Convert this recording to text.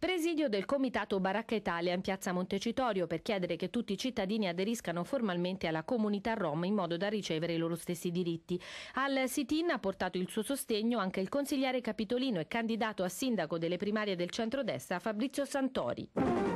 Presidio del Comitato Baracca Italia in piazza Montecitorio per chiedere che tutti i cittadini aderiscano formalmente alla comunità rom in modo da ricevere i loro stessi diritti. Al sit-in ha portato il suo sostegno anche il consigliere capitolino e candidato a sindaco delle primarie del centrodestra Fabrizio Santori.